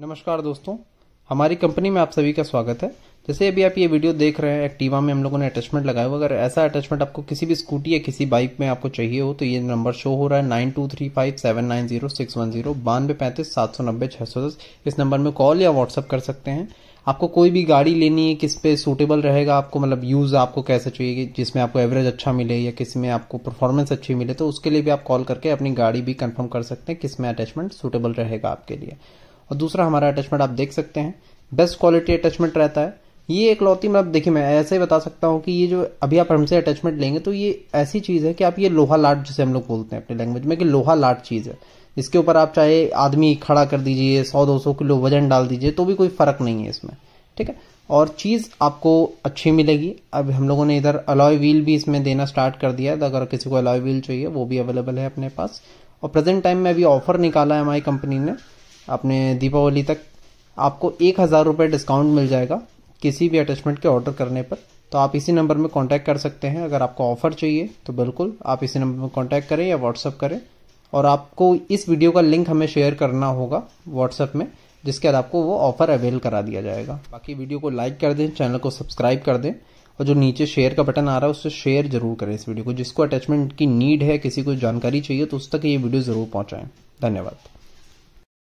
नमस्कार दोस्तों हमारी कंपनी में आप सभी का स्वागत है जैसे अभी आप ये वीडियो देख रहे हैं एक्टिवा में हम लोगों ने अटैचमेंट लगाया हुआ अगर ऐसा अटैचमेंट आपको किसी भी स्कूटी या किसी बाइक में आपको चाहिए हो तो ये नंबर शो हो रहा है nine two three five seven nine zero six one zero बानवे पैंतीस सात सौ नब्बे छह सौ दस इस नंबर में कॉल या व्हाट्सअप कर सकते हैं आपको कोई भी गाड़ी लेनी है किस पे सूटेबल रहेगा आपको मतलब यूज़ आपको कैसे चाहिए जिसमें आपको एवरेज अच्छा मिले या किस में आपको परफॉर्मेंस अच्छी मिले तो उसके लिए भी आप कॉल करके अपनी गाड़ी भी कंफर्म कर सकते हैं किस में अटैचमेंट सूटेबल रहेगा आपके लिए और दूसरा हमारा अटैचमेंट आप देख सकते हैं बेस्ट क्वालिटी अटैचमेंट रहता है ये एक लौती मतलब देखिए मैं ऐसे ही बता सकता हूँ कि ये जो अभी आप हमसे अटैचमेंट लेंगे तो ये ऐसी चीज़ है कि आप ये लोहा लाट जिसे हम लोग बोलते हैं अपने लैंग्वेज में कि लोहा लाट चीज़ है इसके ऊपर आप चाहे आदमी खड़ा कर दीजिए सौ दो सौ किलो वजन डाल दीजिए तो भी कोई फ़र्क नहीं है इसमें ठीक है और चीज़ आपको अच्छी मिलेगी अब हम लोगों ने इधर अलॉय व्हील भी इसमें देना स्टार्ट कर दिया है अगर किसी को अलॉय व्हील चाहिए वो भी अवेलेबल है अपने पास और प्रेजेंट टाइम में अभी ऑफर निकाला है हमारी कंपनी ने अपने दीपावली तक आपको एक हज़ार रुपये डिस्काउंट मिल जाएगा किसी भी अटैचमेंट के ऑर्डर करने पर तो आप इसी नंबर में कांटेक्ट कर सकते हैं अगर आपको ऑफ़र चाहिए तो बिल्कुल आप इसी नंबर में कांटेक्ट करें या व्हाट्सअप करें और आपको इस वीडियो का लिंक हमें शेयर करना होगा व्हाट्सएप में जिसके बाद आपको वो ऑफ़र अवेल करा दिया जाएगा बाकी वीडियो को लाइक कर दें चैनल को सब्सक्राइब कर दें और जो नीचे शेयर का बटन आ रहा है उससे शेयर जरूर करें इस वीडियो को जिसको अटैचमेंट की नीड है किसी को जानकारी चाहिए तो उस तक ये वीडियो ज़रूर पहुँचाएँ धन्यवाद